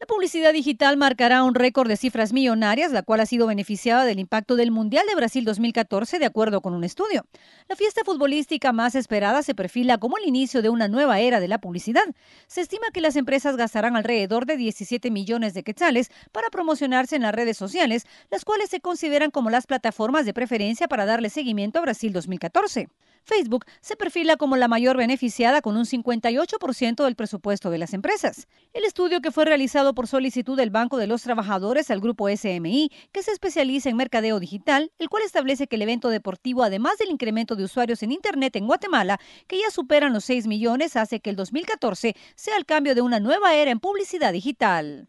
La publicidad digital marcará un récord de cifras millonarias, la cual ha sido beneficiada del impacto del Mundial de Brasil 2014, de acuerdo con un estudio. La fiesta futbolística más esperada se perfila como el inicio de una nueva era de la publicidad. Se estima que las empresas gastarán alrededor de 17 millones de quetzales para promocionarse en las redes sociales, las cuales se consideran como las plataformas de preferencia para darle seguimiento a Brasil 2014. Facebook se perfila como la mayor beneficiada con un 58% del presupuesto de las empresas. El estudio que fue realizado por solicitud del Banco de los Trabajadores al grupo SMI, que se especializa en mercadeo digital, el cual establece que el evento deportivo, además del incremento de usuarios en Internet en Guatemala, que ya superan los 6 millones, hace que el 2014 sea el cambio de una nueva era en publicidad digital.